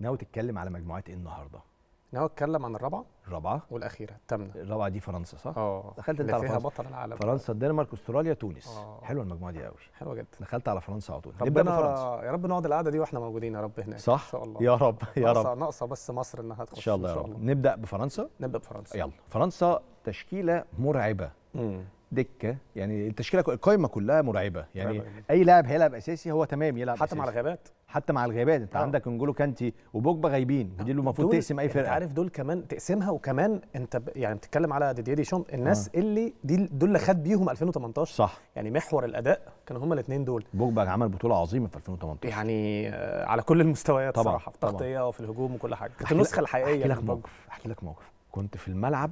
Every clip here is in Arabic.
ناوي تتكلم على مجموعات ايه النهارده؟ ناوي اتكلم عن الرابعه الرابعه والاخيره الثامنه الرابعه دي فرنسا صح؟ اه دخلت انت على فرنسا بطل العالم فرنسا الدنمارك استراليا تونس أوه. حلوه المجموعه دي قوي حلوه جدا دخلت على فرنسا على طول ربنا فرنسا يا رب نقعد القعده دي واحنا موجودين يا رب هناك صح؟ ان شاء الله يا رب يا رب ناقصه بس مصر انها تخش ان شاء الله يا رب نبدا بفرنسا نبدا بفرنسا يلا فرنسا تشكيله مرعبه دكه يعني التشكيله القايمه كلها مرعبه يعني اي لاعب هيلعب اساسي هو تمام يلعب حتى أساسي. مع الغيابات حتى مع الغيابات انت أوه. عندك انجولو كانتي وبوجبا غايبين ودي اللي المفروض تقسم اي فرقه انت عارف دول كمان تقسمها وكمان انت يعني بتتكلم على دي شوم الناس أوه. اللي دي دول اللي خد بيهم 2018 صح يعني محور الاداء كانوا هما الاثنين دول بوجبا عمل بطوله عظيمه في 2018 يعني آه، على كل المستويات طبعا صراحه في التغطيه وفي الهجوم وكل حاجه كانت النسخه الحقيقيه احكي لك موقف احكي لك موقف كنت في الملعب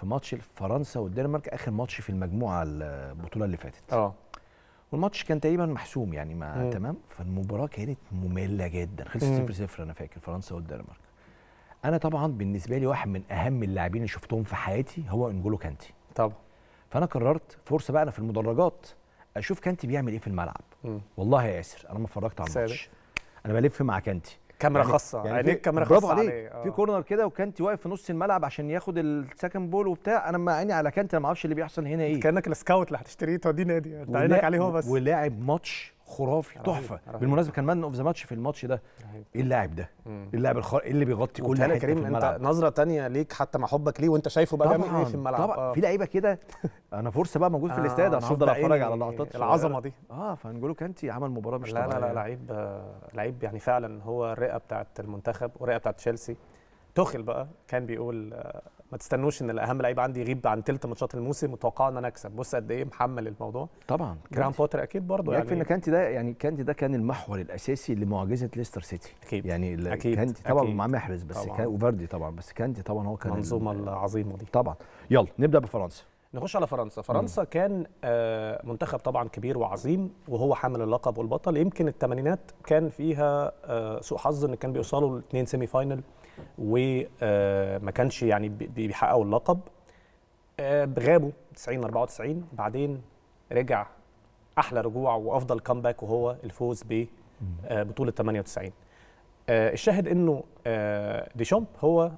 في ماتش فرنسا والدنمارك اخر ماتش في المجموعه البطوله اللي فاتت اه والماتش كان تقريبا محسوم يعني ما مم. تمام فالمباراه كانت ممله جدا خلصت 0 0 انا فاكر فرنسا والدنمارك انا طبعا بالنسبه لي واحد من اهم اللاعبين اللي شفتهم في حياتي هو انجولو كانتي طبعا فانا قررت فرصه بقى انا في المدرجات اشوف كانتي بيعمل ايه في الملعب مم. والله يا ياسر انا ما اتفرجت على الماتش انا بلف مع كانتي كاميرا يعني خاصه يعني عينيك كاميرا خاصه عليه علي. في آه. كورنر كده وكانتي واقف في نص الملعب عشان ياخد السكند بول وبتاع انا ما عيني على كانتي انا ما اعرفش اللي بيحصل هنا ايه كانك السكاوت اللي هتشتريه توديه نادي انت عينك عليه هو بس ولاعب ماتش خرافي تحفه بالمناسبه كان مان اوف ذا ماتش في الماتش ده ايه اللاعب ده إيه اللاعب الخر... إيه اللي بيغطي كل حاجه كريم انت نظره تانية ليك حتى مع حبك ليه وانت شايفه بقى جامد ايه في الملعب طبعا آه. في لعيبه كده انا فرصه بقى موجود في آه، الاستاد انا هفضل اتفرج على لقطات العظمه دي اه فانجولو كانتي عمل مباراه مش لا لا لا لعيب آه، لعيب يعني فعلا هو الرئه بتاعت المنتخب والرئه بتاعت تشيلسي تخل بقى كان بيقول آه، ما تستنوش ان اهم لعيب عندي يغيب عن ثلث ماتشات الموسم متوقع ان انا اكسب بص قد ايه محمل الموضوع طبعا جرام بوتر اكيد برضه يعني ان كانتي ده يعني كانتي ده كان المحور الاساسي لمعجزه ليستر سيتي اكيد يعني أكيد. كانتي طبعا أكيد. مع محرز بس وفردي كان وفاردي طبعا بس كانتي طبعا هو كان المنظومه العظيمه دي طبعا يلا نبدا بفرنسا نخش على فرنسا فرنسا مم. كان آه، منتخب طبعا كبير وعظيم وهو حامل اللقب والبطل يمكن الثمانينات كان فيها آه، سوء حظ ان كان بيوصلوا الاثنين سيمي فاينل وما آه، كانش يعني بيحققوا اللقب غابوا 90 94 بعدين رجع احلى رجوع وافضل كامباك وهو الفوز ببطوله 98 الشاهد انه ديشامب هو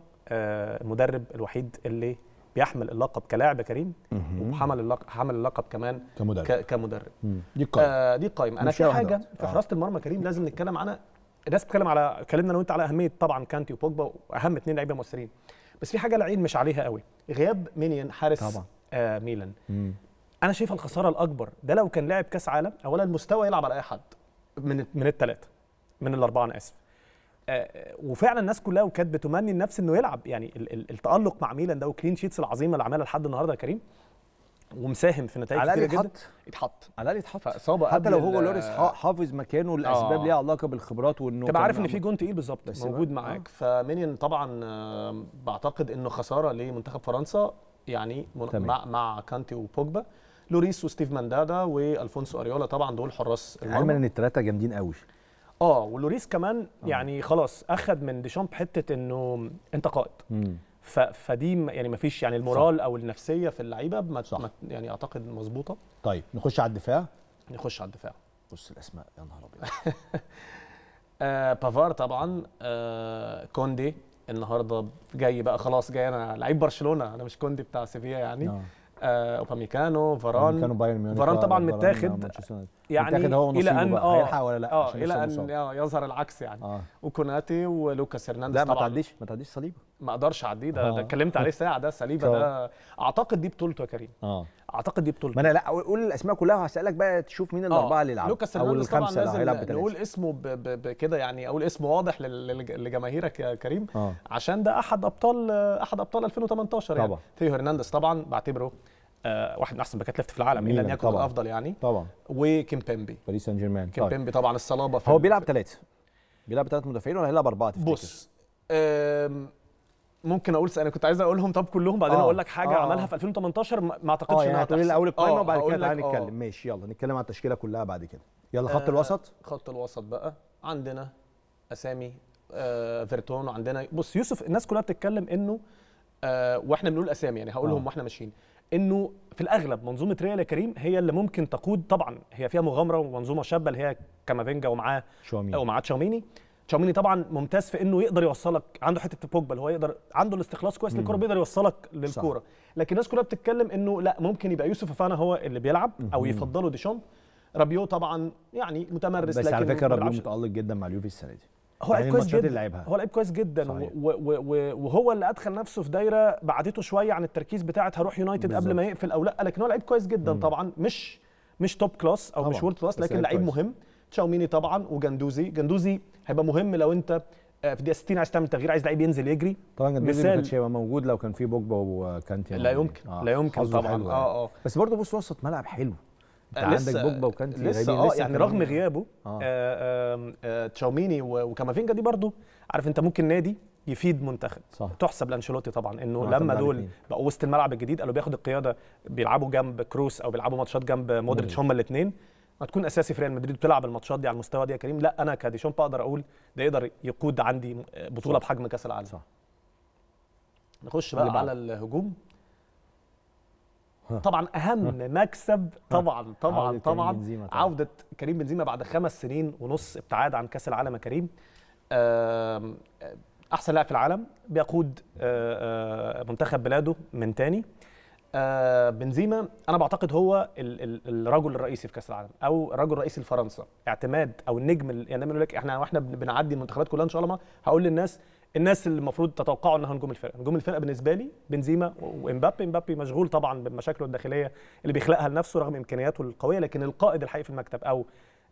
المدرب الوحيد اللي بيحمل اللقب كلاعب كريم وحمل اللقب حمل اللقب كمان كمدرب ك... كمدرب دي القائمه آه دي قائمه انا في حاجه واحدة. في حراسه المرمى كريم لازم نتكلم عنها الناس بتتكلم على اتكلمنا انا وانت على اهميه طبعا كانتي وبوجبا واهم اثنين لعيبه مؤثرين بس في حاجه العين مش عليها قوي غياب مينيان حارس طبعا. آه ميلان مم. انا شايفها الخساره الاكبر ده لو كان لاعب كاس عالم اولا المستوى يلعب على اي حد من من الثلاثه من الاربعه انا اسف آه، آه، وفعلا الناس كلها وكانت بتمني النفس انه يلعب يعني التالق مع ميلان ده والكلين شيتس العظيمه اللي عملها لحد النهارده يا كريم ومساهم في نتائج كتير جدا اتحط على الاقل اتحط فاصابه حتى لو هو لوريس حافظ مكانه آه. لاسباب ليها علاقه بالخبرات وانه تبقى عارف ان في جون تقيل بالظبط موجود معاك آه. فمينيون طبعا بعتقد انه خساره لمنتخب فرنسا يعني مع مع كانتي وبوجبا لوريس وستيف ماندادا والفونسو اريولا طبعا دول حراس المرمى علما ان الثلاثه جامدين قوي اه ولوريس كمان آه. يعني خلاص اخذ من ديشامب حته انه انت قائد فدي يعني ما فيش يعني المورال صح. او النفسيه في اللعيبه ما صح. يعني اعتقد مظبوطه طيب نخش على الدفاع نخش على الدفاع بص الاسماء يا نهار ابيض آه، بافار طبعا آه كوندي النهارده جاي بقى خلاص جاي انا لعيب برشلونه انا مش كوندي بتاع سيفيا يعني آه. آه، اوباميكانو فاران فاران طبعا متاخد يعني متاخد هو الى ان اه هيلحق ولا لا اه الى ان اه يظهر العكس يعني آه. وكوناتي ولوكاس هرنانديز لا ما تعديش ما تعديش صليبه ما اقدرش اعديه ده, آه. اتكلمت عليه ساعه ده صليبه ده اعتقد دي بطولته يا كريم اه اعتقد دي بطولته ما انا لا قول الاسماء كلها وهسالك بقى تشوف مين آه، الاربعه اللي يلعبوا لوكاس هرنانديز طبعا لازم نقول اسمه بكده يعني اقول اسمه واضح لجماهيرك يا كريم آه. عشان ده احد ابطال احد ابطال 2018 يعني ثيو هرنانديز طبعا بعتبره آه واحد من احسن باكات ليفت في العالم الا ان يكون الافضل يعني طبعا وكيم بيمبي باريس سان جيرمان كيم طيب. طبعا الصلابه في هو بيلعب ثلاثه بيلعب ثلاث مدافعين ولا هيلعب اربعه تفتكر؟ بص ممكن اقول انا كنت عايز اقولهم طب كلهم بعدين آه. اقول لك حاجه آه. آه. عملها في 2018 ما اعتقدش آه انها يعني هتقول الاول القايمه آه، وبعد كده تعالى نتكلم آه. ماشي يلا نتكلم على التشكيله كلها بعد كده يلا خط آه الوسط خط الوسط بقى عندنا اسامي آه فيرتون وعندنا بص يوسف الناس كلها بتتكلم انه آه واحنا بنقول اسامي يعني هقولهم آه. واحنا ماشيين انه في الاغلب منظومه ريال يا كريم هي اللي ممكن تقود طبعا هي فيها مغامره ومنظومه شابه اللي هي كامافينجا ومعاه شواميني ومعاه تشاوميني تشاوميني طبعا ممتاز في انه يقدر يوصلك عنده حته بوجبا اللي هو يقدر عنده الاستخلاص كويس للكوره بيقدر يوصلك للكوره لكن الناس كلها بتتكلم انه لا ممكن يبقى يوسف فانا هو اللي بيلعب او يفضله ديشامب رابيو طبعا يعني متمرس بس لكن على فكره رابيو متالق جدا مع اليوفي السنه دي يعني هو لعيب كويس جدا اللعبها. هو لعيب كويس جدا وهو اللي ادخل نفسه في دايره بعدته شويه عن التركيز بتاعه هروح يونايتد قبل ما يقفل او لا لكن هو لعيب كويس جدا مم. طبعا مش مش توب كلاس او طبعًا. مش وورلد كلاس لكن لعيب مهم تشاوميني طبعا وجندوزي جندوزي هيبقى مهم لو انت آه، في دقيقه 60 عايز تعمل تغيير عايز لعيب ينزل يجري طبعا جندوزي ما كانش هيبقى موجود لو كان في بوجبا وكانتي لا يعني يمكن آه. لا يمكن طبعا يعني. اه اه بس برضه بص وسط ملعب حلو أه، عندك بوجبا وكانتي لسه اه يعني رغم يعني. غيابه آه. آه آه, آه، تشاوميني وكامافينجا دي برضو عارف انت ممكن نادي يفيد منتخب صح. تحسب لانشيلوتي طبعا انه آه، لما دول بقوا وسط الملعب الجديد قالوا بياخد القياده بيلعبوا جنب كروس او بيلعبوا ماتشات جنب مودريتش هما الاثنين هتكون اساسي في ريال مدريد بتلعب الماتشات دي على المستوى دي يا كريم لا انا كديشامب اقدر اقول ده يقدر يقود عندي بطوله صح. بحجم كاس العالم صح نخش بقى على الهجوم طبعا اهم مكسب طبعا طبعا طبعا عوده كريم بنزيما بعد خمس سنين ونص ابتعاد عن كاس العالم يا كريم احسن لاعب في العالم بيقود آه، آه، منتخب بلاده من تاني آه، بنزيما انا بعتقد هو الرجل الرئيسي في كاس العالم او الرجل الرئيسي لفرنسا اعتماد او النجم يعني انا لك احنا واحنا بنعدي المنتخبات كلها ان شاء الله هقول للناس الناس اللي المفروض تتوقعوا انها نجوم الفرقه نجوم الفرقه بالنسبه لي بنزيما وامبابي امبابي مشغول طبعا بمشاكله الداخليه اللي بيخلقها لنفسه رغم امكانياته القويه لكن القائد الحقيقي في المكتب او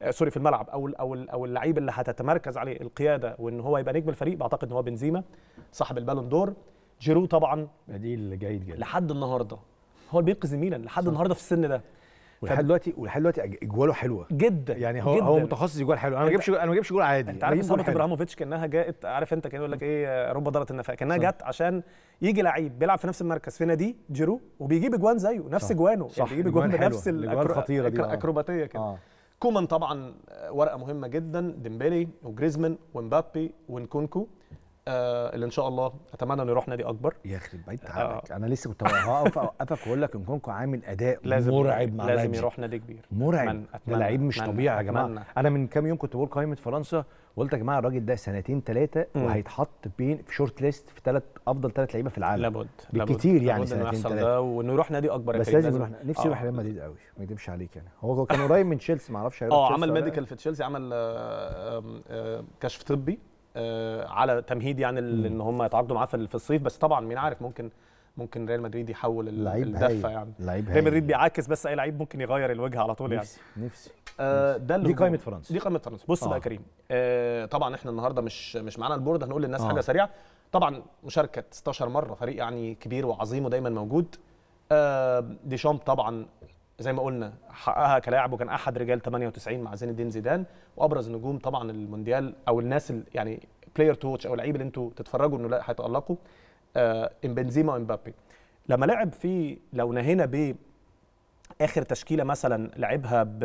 آه، سوري في الملعب او او او اللعيب اللي هتتمركز عليه القياده وان هو يبقى نجم الفريق بعتقد ان هو بنزيما صاحب البالون دور جيرو طبعا بديل جيد جدا لحد النهارده هو اللي بينقذ ميلان لحد النهارده في السن ده ولحد دلوقتي ولحد دلوقتي اجواله حلوه جدا يعني هو جداً. هو متخصص اجوال حلوه انا ما بجيبش انا ما بجيبش جول عادي انت عارف صابت ابراهيموفيتش كانها جاءت عارف انت كان يقول لك ايه رب ضاره النفاق كانها جت عشان يجي لعيب بيلعب في نفس المركز في نادي جيرو وبيجيب اجوان زيه نفس اجوانه يعني بيجيب اجوان بنفس الاكروباتيه آه. كده آه. كومان طبعا ورقه مهمه جدا ديمبلي وجريزمان ومبابي ونكونكو آه، اللي ان شاء الله اتمنى انه يروح نادي اكبر يخرب بيت عليك آه. انا لسه كنت اوقفك واقول لك ان كونكو عامل اداء لازم مرعب مع لازم يروح نادي كبير مرعب ده لعيب مش طبيعي يا جماعه انا من كام يوم كنت بقول قائمه فرنسا قلت يا جماعه الراجل ده سنتين ثلاثه وهيتحط بين في شورت ليست في ثلاث افضل ثلاث لعيبه في العالم لابد بكتير يعني لابد سنتين ثلاثه وانه يروح نادي اكبر بس لازم يروح نفسي يروح آه. ريال مدريد قوي ما يكذبش عليك يعني هو كان قريب من تشيلسي ما اعرفش هيروح اه عمل ميديكال في تشيلسي عمل آه، كشف طبي آه، على تمهيد يعني ان هم يتعاقدوا معاه في الصيف بس طبعا مين عارف ممكن ممكن ريال مدريد يحول الدفه يعني لعيب ريال مدريد بيعاكس بس اي لعيب ممكن يغير الوجه على طول نفسي يعني نفسي آه ده دي قائمه فرنسا دي قائمه فرنسا بص آه. بقى يا آه. كريم آه طبعا احنا النهارده مش مش معانا البورد هنقول للناس آه. حاجه سريعه طبعا مشاركه 16 مره فريق يعني كبير وعظيم ودايما موجود آه ديشامب طبعا زي ما قلنا حققها كلاعب وكان احد رجال 98 مع زين الدين زيدان وابرز نجوم طبعا المونديال او الناس يعني بلاير تو او اللعيبه اللي انتوا تتفرجوا انه لا هيتالقوا آه بنزيما وامبابي لما لعب في لو نهينا ب اخر تشكيله مثلا لعبها ب...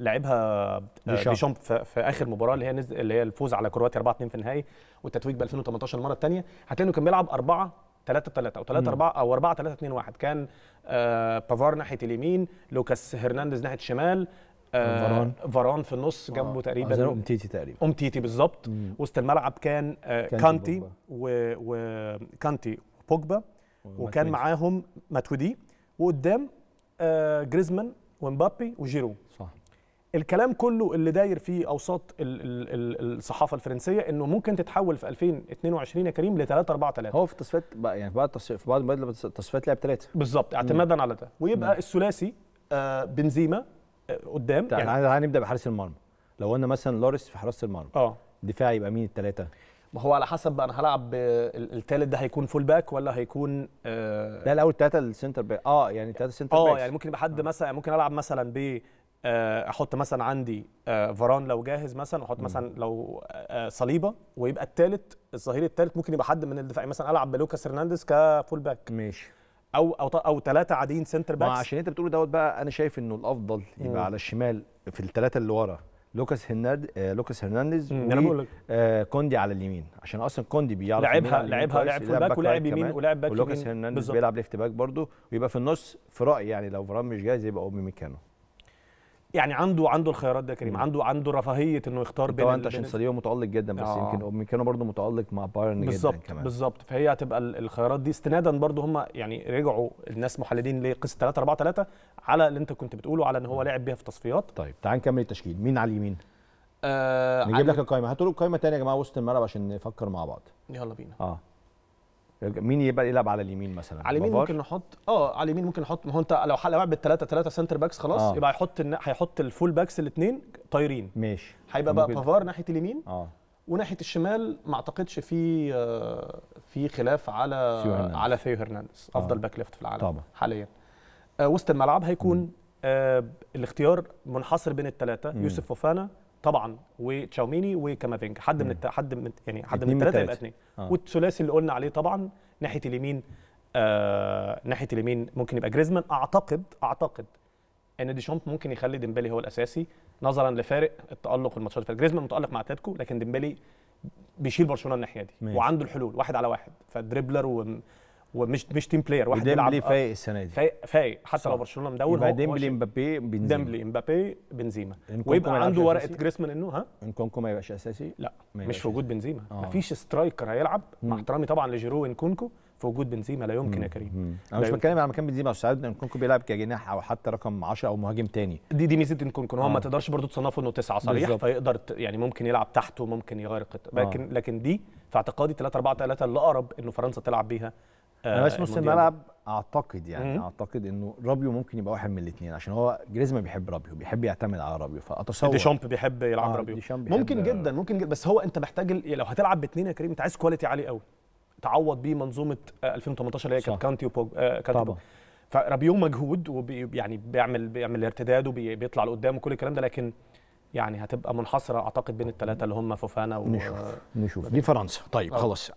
لعبها آه، ديشامب في... في اخر مباراه اللي هي نزل اللي هي الفوز على كرواتيا 4-2 في النهائي والتتويج ب 2018 المره الثانيه هتلاقي انه كان بيلعب 4 3 3 او 3 4 او 4 3 2 1 كان آه بافار ناحيه اليمين لوكاس هرنانديز ناحيه الشمال آه فاران فاران في النص آه، جنبه آه تقريبا امتيتي تقريبا امتيتي بالظبط وسط الملعب كان آه كانتي وكانتي بوجبا وكان معاهم ماتودي وقدام آه جريزمان ومبابي وجيرو صح الكلام كله اللي داير في اوساط الصحافه الفرنسيه انه ممكن تتحول في 2022 يا كريم ل 3 4 3 هو في التصفيات يعني في بعض في بعض التصفيات لعب ثلاثه بالظبط اعتمادا على ده ويبقى الثلاثي آه، بنزيما آه، قدام طيب، يعني هنبدا بحارس المرمى لو قلنا مثلا لوريس في حراسه المرمى اه دفاع يبقى مين الثلاثه ما هو على حسب بقى انا هلعب الثالث ده هيكون فول باك ولا هيكون آه لا الاول ثلاثه السنتر باك اه يعني ثلاثه سنتر باك اه يعني ممكن يبقى حد آه. مثلا يعني ممكن العب مثلا ب آه، احط مثلا عندي آه، فران لو جاهز مثلا احط مثلا لو آه، صليبه ويبقى الثالث الظهير الثالث ممكن يبقى حد من الدفاع مثلا العب بلوكاس هرنانديز كفول باك ماشي او او او ثلاثه عاديين سنتر باكس عشان انت بتقول دوت بقى انا شايف انه الافضل يبقى مم. على الشمال في الثلاثه اللي ورا لوكاس هنرد آه لوكاس هرنانديز يعني آه كوندي على اليمين عشان اصلا كوندي بيعرف لعبها لعبها لعب فول باك ولاعب يمين ولاعب باك ولوكاس هرنانديز بيلعب ليفت باك برضه ويبقى في النص في رايي يعني لو فران مش جاهز يبقى ميكانو يعني عنده عنده الخيارات ده كريم عنده عنده رفاهيه انه يختار بين طبعا انت عشان صليبه متالق جدا بس آه. يمكن امكانو برضه متالق مع بايرن جدا بالظبط بالظبط فهي هتبقى الخيارات دي استنادا برضه هم يعني رجعوا الناس محللين لقصه 3 4 3 على اللي انت كنت بتقوله على ان هو لعب بيها في تصفيات طيب تعال نكمل التشكيل مين على اليمين؟ آه نجيب لك القائمه هاتوا القائمه تاني يا جماعه وسط الملعب عشان نفكر مع بعض يلا بينا اه مين يبقى يلعب على اليمين مثلا على اليمين ممكن نحط اه على اليمين ممكن نحط ما هو انت لو لعب بالثلاثه ثلاثه سنتر باكس خلاص آه. يبقى هيحط هيحط الفول باكس الاثنين طايرين ماشي هيبقى بقى بافار ناحيه اليمين اه وناحيه الشمال ما اعتقدش في آه، في خلاف على فيو على ثيو هرنانديز آه. افضل آه. باك ليفت في العالم طبعا. حاليا آه وسط الملعب هيكون آه الاختيار منحصر بين الثلاثه يوسف فوفانا طبعا وتشاوميني وكامافينجا حد من الت... حد من يعني حد من الثلاثه يبقى اثنين آه. والثلاثي اللي قلنا عليه طبعا ناحيه اليمين آه ناحيه اليمين ممكن يبقى جريزمان اعتقد اعتقد ان ديشامب ممكن يخلي ديمبلي هو الاساسي نظرا لفارق التالق والماتشات اللي جريزمان متالق مع اتلتيكو لكن ديمبلي بيشيل برشلونه الناحيه دي ماشي. وعنده الحلول واحد على واحد فدريبلر و... ومش مش تيم بلاير واحد بيلعب آه، فايق السنه دي فايق, فايق حتى صح. لو برشلونه مدور يبقى ديمبلي امبابي بنزيما ديمبلي امبابي بنزيما ويبقى عنده ورقه جريسمان انه ها انكونكو ما يبقاش اساسي لا مش في وجود بنزيما آه. مفيش سترايكر هيلعب مع احترامي طبعا لجيرو انكونكو في وجود بنزيما لا يمكن يا كريم انا مش بتكلم على مكان بنزيما بس ان كونكو بيلعب كجناح او حتى رقم 10 او مهاجم تاني دي دي ميزه ان كونكو هو آه. ما تقدرش برضه تصنفه انه تسعه صريح بالزبط. فيقدر يعني ممكن يلعب تحته ممكن يغير آه. لكن آه. لكن دي في اعتقادي 3 4 3 اللي اقرب انه فرنسا تلعب بيها آه، انا بس نص الملعب اعتقد يعني مم. اعتقد انه رابيو ممكن يبقى واحد من الاثنين عشان هو جريزمان بيحب رابيو بيحب يعتمد على رابيو فاتصور ديشامب بيحب يلعب آه رابيو ممكن جدا ممكن جدا بس هو انت محتاج لو هتلعب باثنين يا كريم انت عايز كواليتي عالي قوي تعوض بيه منظومه 2018 آه، اللي هي كانت كانتي وبوج آه طبعا فرابيو مجهود وبي يعني بيعمل بيعمل ارتداد وبيطلع لقدام وكل الكلام ده لكن يعني هتبقى منحصره اعتقد بين الثلاثه اللي هم فوفانا و... نشوف نشوف دي فرنسا طيب آه. خلاص